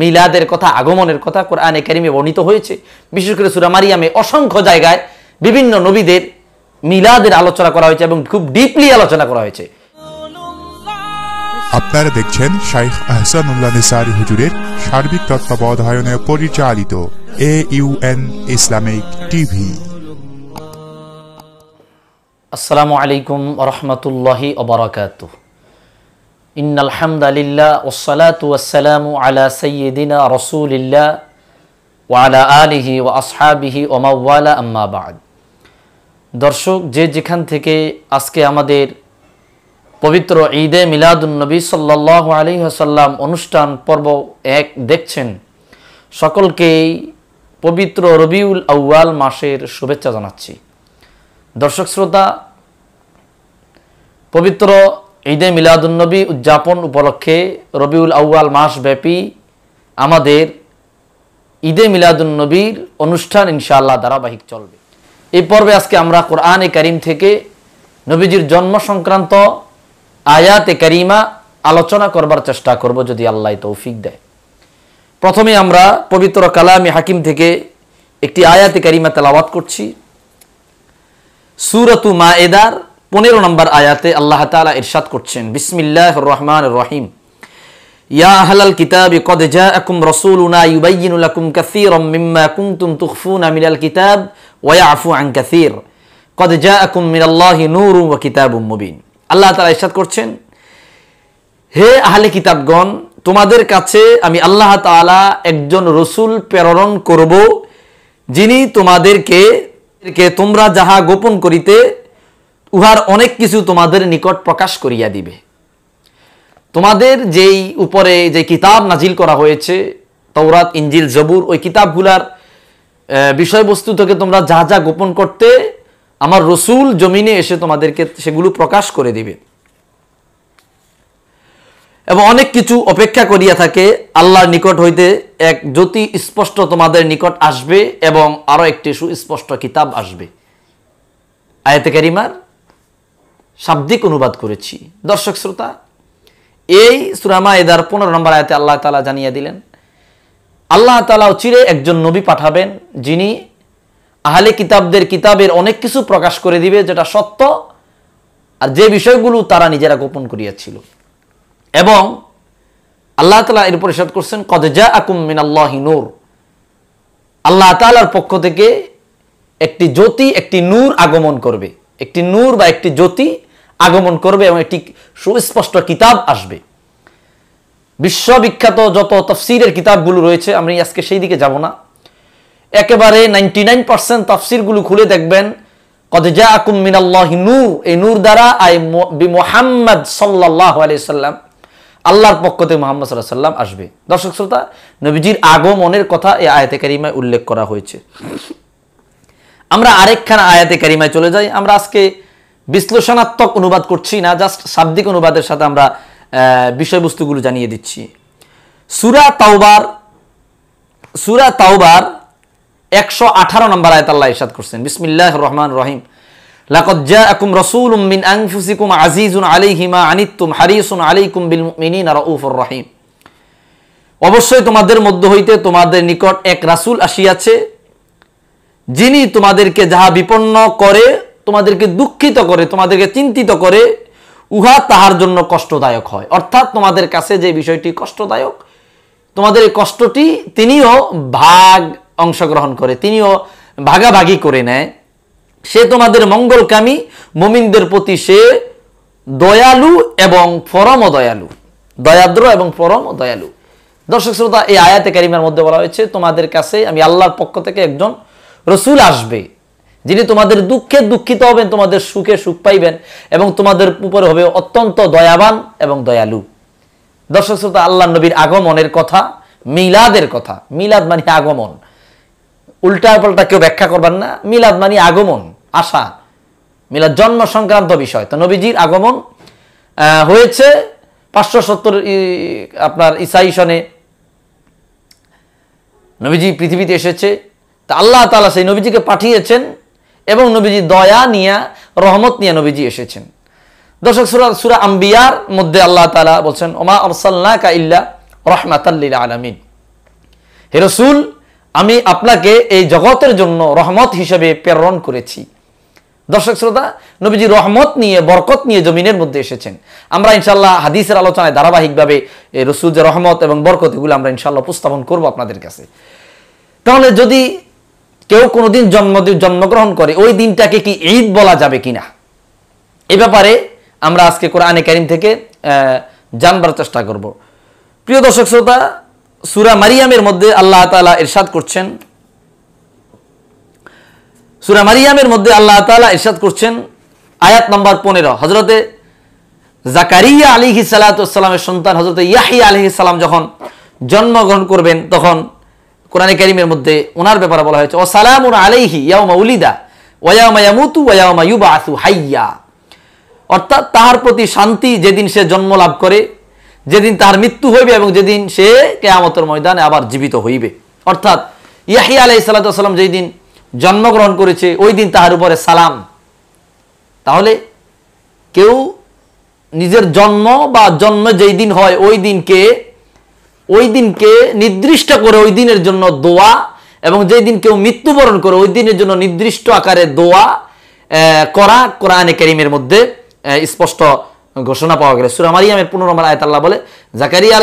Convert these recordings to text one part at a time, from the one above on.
মিলাদের কথা আগমনের কথা কোরআন একাডেমি বর্ণিত হয়েছে বিশেষ করে সুরামারিয়ামে অসংখ্য জায়গায় বিভিন্ন নবীদের মিলাদের আলোচনা করা হয়েছে এবং খুব ডিপলি আলোচনা করা হয়েছে আপনারা দেখছেন শাইখ আহসানুল্লাহ নিসারি হুজুরের সার্বিক তত্ত্বাবধায়নে পরিচালিত এ ইউএন ইসলামিক টিভি আসসালামু আলাইকুম রহমতুল্লাহি ওবরাকাতুহ ইন্নাল হামদালিল্লাহ ওসালাত ওয়াসালামু আলা সৈয়দিনা রসুলিল্লাহ ওয়ালা আলিহি ও আসহাবিহি ওমাওয়ালা আম্মাবাদ দর্শক যে যেখান থেকে আজকে আমাদের পবিত্র ঈদে মিলাদুলনবী সাল্লাহ আলী আসাল্লাম অনুষ্ঠান পর্ব এক দেখছেন সকলকেই পবিত্র রবিউল আউয়াল মাসের শুভেচ্ছা জানাচ্ছি দর্শক শ্রোতা পবিত্র ঈদে মিলাদুলনবী উদযাপন উপলক্ষে রবিউল আউয়াল মাসব্যাপী আমাদের ঈদে মিলাদুলনবীর অনুষ্ঠান ইনশাআল্লাহ ধারাবাহিক চলবে এই পর্বে আজকে আমরা কোরআনে করিম থেকে নবীজির জন্ম সংক্রান্ত আয়াতে করিমা আলোচনা করবার চেষ্টা করব যদি আল্লাহ তৌফিক দেয় প্রথমে আমরা পবিত্র কালামে হাকিম থেকে একটি আয়াতে করিমা তেলাওয়াত করছি সুরতু মা এদার পনেরো নম্বর আয়াতে আল্লাহ তালা ইরশাদ করছেন বিসমিল্লাহ রহমান রহিম ইয়া আহলাল কিতাব কদ জাআকুম রাসূলুনা ইউবাইয়িনু লাকুম কাসীরাম মিম্মা কুনতুম তুখফুনা মিনাল কিতাব ওয়া ইয়াফু আন কাসীর কদ জাআকুম মিনাল্লাহি নূরুন ওয়া কিতাবুম মুবিন আল্লাহ তাআলা ইরশাদ করছেন হে আহলে কিতাবগণ তোমাদের কাছে আমি আল্লাহ তাআলা একজন রসুল প্রেরণ করব যিনি তোমাদেরকে তোমরা যাহা গোপন করিতে উহার অনেক কিছু তোমাদের নিকট প্রকাশ করিয়া দিবে তোমাদের যেই উপরে যে কিতাব নাজিল করা হয়েছে তৌরাত ইঞ্জিল জবুর ওই কিতাবগুলার বিষয়বস্তু থেকে তোমরা যা যা গোপন করতে আমার রসুল জমিনে এসে তোমাদেরকে সেগুলো প্রকাশ করে দিবে এবং অনেক কিছু অপেক্ষা করিয়া থাকে আল্লাহর নিকট হইতে এক জ্যোতি স্পষ্ট তোমাদের নিকট আসবে এবং আরও একটি সুস্পষ্ট কিতাব আসবে আয়তে কারিমার শাব্দিক অনুবাদ করেছি দর্শক শ্রোতা এই সুরামা এদার পনেরো নম্বর আয়তে আল্লাহ তালা জানিয়ে দিলেন আল্লাহ তালা চিরে একজন নবী পাঠাবেন যিনি আহলে কিতাবদের কিতাবের অনেক কিছু প্রকাশ করে দিবে যেটা সত্য আর যে বিষয়গুলো তারা নিজেরা গোপন করিয়াছিল এবং আল্লাহ তালা এর পরিষদ করছেন কদেজা আকুম মিনাল্লাহ নূর আল্লাহ তালার পক্ষ থেকে একটি জ্যোতি একটি নূর আগমন করবে একটি নূর বা একটি জ্যোতি আগমন করবে এবং একটি সুস্পষ্ট কিতাব আসবে বিশ্ববিখ্যাত যত তফসিরের কিতাবগুলো রয়েছে আমি আজকে সেই দিকে যাব না একেবারে নাইনটি নাইন পার্সেন্ট তফসিরগুলো খুলে দেখবেন কদজা আকুম মিনাল্লাহ নূর এই নূর দ্বারা আই মোহাম্মদ সাল্লাহ আলাইসাল্লাম আল্লাহর পক্ষ থেকে মোহাম্মদ সাল্লাহ সাল্লাম আসবে দর্শক শ্রোতা নবীজির আগমনের কথা এই আয়াতে কারিমায় উল্লেখ করা হয়েছে আমরা আরেকখানা আয়াতে কারিমায় চলে যাই আমরা আজকে বিশ্লেষণাত্মক অনুবাদ করছি না জাস্ট শাব্দিক অনুবাদের সাথে আমরা বিষয়বস্তুগুলো জানিয়ে দিচ্ছি সুরা তাওবার সুরা তাওবার একশো আঠারো নম্বর আয়তাল্লাহ ইসাদ করছেন বিসমিল্লাহ রহমান রহিম আজিজুন হারিসুন আলাইকুম বিল মুমিনিনা রাউফুর রহিম অবশ্যই তোমাদের মধ্য হইতে তোমাদের নিকট এক রাসূল আসিয়াছে যিনি তোমাদেরকে যাহা বিপন্ন করে তোমাদেরকে দুঃখিত করে তোমাদেরকে চিন্তিত করে উহা তাহার জন্য কষ্টদায়ক হয় অর্থাৎ তোমাদের কাছে যে বিষয়টি কষ্টদায়ক তোমাদের এই কষ্টটি তিনিও ভাগ অংশগ্রহণ করে তিনিও ভাগাভাগি করে নেয় সে তোমাদের মঙ্গলকামী মমিনদের প্রতি সে দয়ালু এবং পরম দয়ালু দয়াদ্র এবং পরম দয়ালু দর্শক শ্রোতা এই আয়াতে কারিমার মধ্যে বলা হয়েছে তোমাদের কাছে আমি আল্লাহর পক্ষ থেকে একজন রসুল আসবে যিনি তোমাদের দুঃখে দুঃখিত হবেন তোমাদের সুখে সুখ পাইবেন এবং তোমাদের উপরে হবে অত্যন্ত দয়াবান এবং দয়ালু দর্শক শ্রোতা আল্লাহ নবীর আগমনের কথা মিলাদের কথা মিলাদ মানে আগমন উল্টা পাল্টা কেউ ব্যাখ্যা করবেন না মিলাদ মানে আগমন আশা মিলাদ জন্ম সংক্রান্ত বিষয় তো নবীজির আগমন হয়েছে পাঁচশো সত্তর আপনার ইসাই সনে নবীজি পৃথিবীতে এসেছে তা আল্লাহ তালা সেই নবীজিকে পাঠিয়েছেন এবং নবীজি দয়া নিয়া রহমত নিয়ে নবীজি এসেছেন দর্শক সুরা সুরা আম্বিয়ার মধ্যে আল্লাহ তালা বলছেন ওমা আরসাল্লা কা ইল্লা রহমাতাল্লিল আলমিন হে রসুল আমি আপনাকে এই জগতের জন্য রহমত হিসেবে প্রেরণ করেছি দর্শক শ্রোতা নবীজি রহমত নিয়ে বরকত নিয়ে জমিনের মধ্যে এসেছেন আমরা ইনশাল্লাহ হাদিসের আলোচনায় ধারাবাহিকভাবে রসুল যে রহমত এবং বরকত এগুলো আমরা ইনশাল্লাহ উপস্থাপন করবো আপনাদের কাছে তাহলে যদি কেউ কোনোদিন জন্মদিন জন্মগ্রহণ করে ওই দিনটাকে কি ঈদ বলা যাবে কি না এ ব্যাপারে আমরা আজকে কোরআনে কারিম থেকে জানবার চেষ্টা করব প্রিয় দর্শক শ্রোতা সুরা মারিয়ামের মধ্যে আল্লাহ তালা ইরশাদ করছেন সুরা মারিয়ামের মধ্যে আল্লাহ তালা ইরশাদ করছেন আয়াত নম্বর পনেরো হজরতে জাকারিয়া আলী সালাতামের সন্তান হজরত ইয়াহিয়া আলী সালাম যখন জন্মগ্রহণ করবেন তখন কোরআনে কারিমের মধ্যে ওনার ব্যাপারে বলা হয়েছে ও সালামুন আলাইহি ইয়াউমা উলিদা ওয়াউমা ইয়ামুতু ওয়াউমা ইউবাসু হাইয়া অর্থাৎ তাহার প্রতি শান্তি যেদিন সে জন্ম লাভ করে যেদিন তাহার মৃত্যু হইবে এবং যেদিন সে কেয়ামতের ময়দানে আবার জীবিত হইবে অর্থাৎ ইয়াহি আলাই সাল্লাম যেই দিন জন্মগ্রহণ করেছে ওই দিন তাহার উপরে সালাম তাহলে কেউ নিজের জন্ম বা জন্ম যেই দিন হয় ওই দিনকে ওই দিনকে নির্দিষ্ট করে ওই দিনের জন্য দোয়া এবং যেই দিন কেউ মৃত্যুবরণ করে ওই দিনের জন্য নির্দিষ্ট আকারে দোয়া করা কোরআনে করিমের মধ্যে স্পষ্ট ঘোষণা পাওয়া গেল সুরামারিয়ামের পনেরো নম্বর আয়তাল্লাহ বলে জাকারিয়া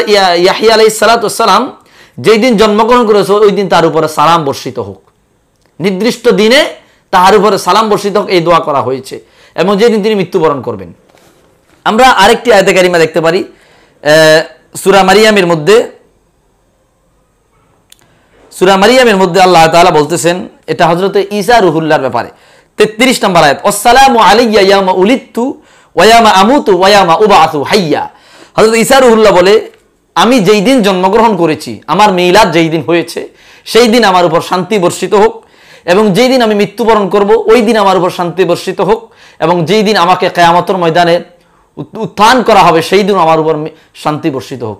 ইয়াহি আলাই সালাতাম যেই দিন জন্মগ্রহণ করেছে ওই দিন তার উপরে সালাম বর্ষিত হোক নির্দিষ্ট দিনে তাহার উপরে সালাম বর্ষিত হোক এই দোয়া করা হয়েছে এবং যেদিন তিনি মৃত্যুবরণ করবেন আমরা আরেকটি আয়তে কারিমা দেখতে পারি সুরা মারিয়ামের মধ্যে সুরা মারিয়ামের মধ্যে আল্লাহ তালা বলতেছেন এটা হজরত ইসা রুহুল্লার ব্যাপারে তেত্রিশ নম্বর আয়াত আসসালামু আলিয়া ইয়ামা উলিত্তু ওয়ামা আমুতু ওয়ামা উবাতু হাইয়া হজরত ইসা রুহুল্লাহ বলে আমি যেই দিন জন্মগ্রহণ করেছি আমার মেইলাদ যেই দিন হয়েছে সেই দিন আমার উপর শান্তি বর্ষিত হোক এবং যেই দিন আমি মৃত্যুবরণ করব ওই দিন আমার উপর শান্তি বর্ষিত হোক এবং যেই দিন আমাকে কেয়ামতর ময়দানে উত্থান করা হবে সেই দিন আমার উপর শান্তি বর্ষিত হোক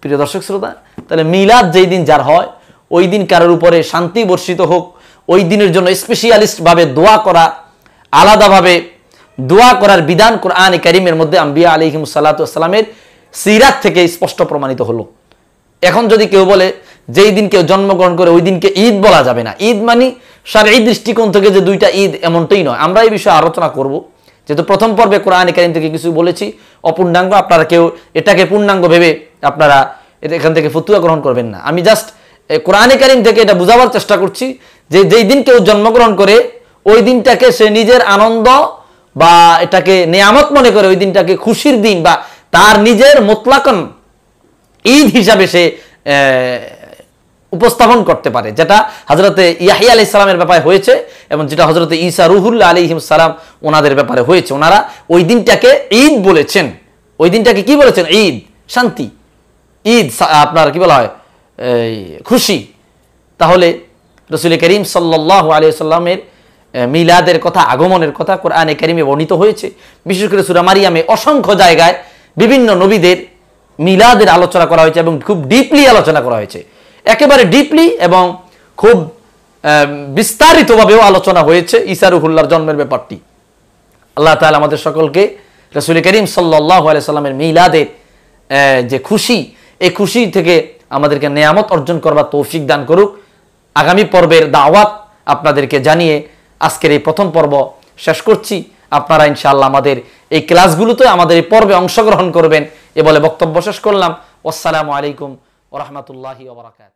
প্রিয় দর্শক শ্রোতা তাহলে মিলাদ যেই দিন যার হয় ওই দিন কারোর উপরে শান্তি বর্ষিত হোক ওই দিনের জন্য স্পেশিয়ালিস্টভাবে দোয়া করা আলাদাভাবে দোয়া করার বিধান কোরআন কারিমের মধ্যে আম্বিয়া আলিহিম সাল্লাতামের সিরাত থেকে স্পষ্ট প্রমাণিত হলো এখন যদি কেউ বলে যেই দিন কেউ জন্মগ্রহণ করে ওই দিনকে ঈদ বলা যাবে না ঈদ মানে সার এই দৃষ্টিকোণ থেকে যে দুইটা ঈদ এমনটাই নয় আমরা এই বিষয়ে আলোচনা করবো যেহেতু প্রথম পর্বে কোরআন কারিম থেকে কিছু বলেছি অপূর্ণাঙ্গ আপনারা কেউ এটাকে পূর্ণাঙ্গ ভেবে আপনারা এখান থেকে ফতুয়া গ্রহণ করবেন না আমি জাস্ট কোরআনে কারিম থেকে এটা বোঝাবার চেষ্টা করছি যে যেই দিন কেউ জন্মগ্রহণ করে ওই দিনটাকে সে নিজের আনন্দ বা এটাকে নেয়ামত মনে করে ওই দিনটাকে খুশির দিন বা তার নিজের মোতলাকন ঈদ হিসাবে সে উপস্থাপন করতে পারে যেটা হজরতে ইয়াহিয়া আলি সালামের ব্যাপারে হয়েছে এবং যেটা হজরতে ইসা রুহুল্লা আলিহিম সালাম ওনাদের ব্যাপারে হয়েছে ওনারা ওই দিনটাকে ঈদ বলেছেন ওই দিনটাকে কি বলেছেন ঈদ শান্তি ঈদ আপনার কি বলা হয় খুশি তাহলে রসুল করিম সাল্লাহ সাল্লামের মিলাদের কথা আগমনের কথা কোরআনে করিমে বর্ণিত হয়েছে বিশেষ করে সুরামারিয়ামে অসংখ্য জায়গায় বিভিন্ন নবীদের মিলাদের আলোচনা করা হয়েছে এবং খুব ডিপলি আলোচনা করা হয়েছে একেবারে ডিপলি এবং খুব বিস্তারিতভাবেও আলোচনা হয়েছে ইসারুহুল্লার জন্মের ব্যাপারটি আল্লাহ তাহলে আমাদের সকলকে রসুল করিম সাল্লাহ আলাইসাল্লামের মিলাদের যে খুশি এই খুশি থেকে আমাদেরকে নেয়ামত অর্জন করবার তৌফিক দান করুক আগামী পর্বের দাওয়াত আপনাদেরকে জানিয়ে আজকের এই প্রথম পর্ব শেষ করছি আপনারা ইনশাআল্লাহ আমাদের এই ক্লাসগুলোতে আমাদের এই পর্বে অংশগ্রহণ করবেন এ বলে বক্তব্য শেষ করলাম আসসালামু আলাইকুম ওরহমতুল্লাহি ওবরাকাত